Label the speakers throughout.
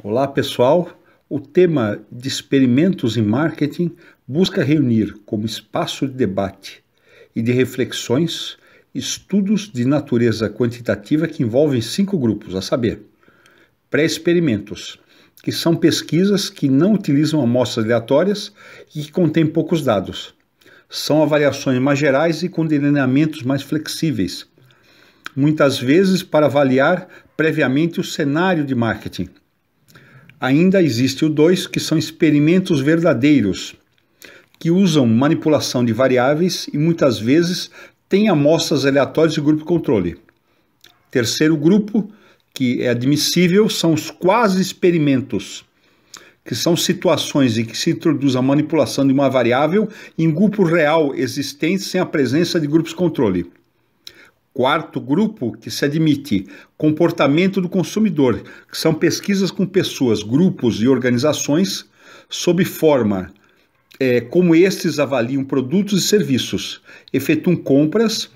Speaker 1: Olá pessoal, o tema de experimentos em marketing busca reunir como espaço de debate e de reflexões estudos de natureza quantitativa que envolvem cinco grupos, a saber, pré-experimentos, que são pesquisas que não utilizam amostras aleatórias e que contêm poucos dados. São avaliações mais gerais e com delineamentos mais flexíveis, muitas vezes para avaliar previamente o cenário de marketing ainda existe o 2, que são experimentos verdadeiros, que usam manipulação de variáveis e muitas vezes têm amostras aleatórias de grupo controle. Terceiro grupo, que é admissível, são os quase experimentos, que são situações em que se introduz a manipulação de uma variável em grupo real existente sem a presença de grupos controle. Quarto grupo que se admite, comportamento do consumidor, que são pesquisas com pessoas, grupos e organizações sob forma é, como estes avaliam produtos e serviços, efetuam compras,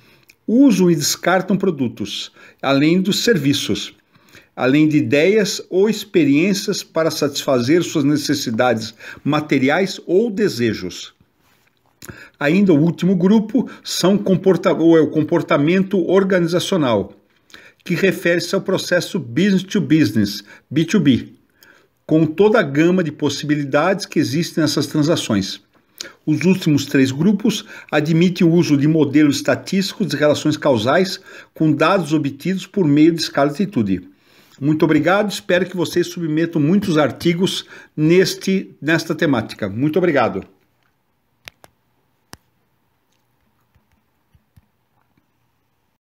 Speaker 1: usam e descartam produtos, além dos serviços, além de ideias ou experiências para satisfazer suas necessidades materiais ou desejos. Ainda o último grupo são comporta ou é o comportamento organizacional, que refere-se ao processo business to business, B2B, com toda a gama de possibilidades que existem nessas transações. Os últimos três grupos admitem o uso de modelos estatísticos de relações causais com dados obtidos por meio de escala de atitude. Muito obrigado, espero que vocês submetam muitos artigos neste, nesta temática. Muito obrigado.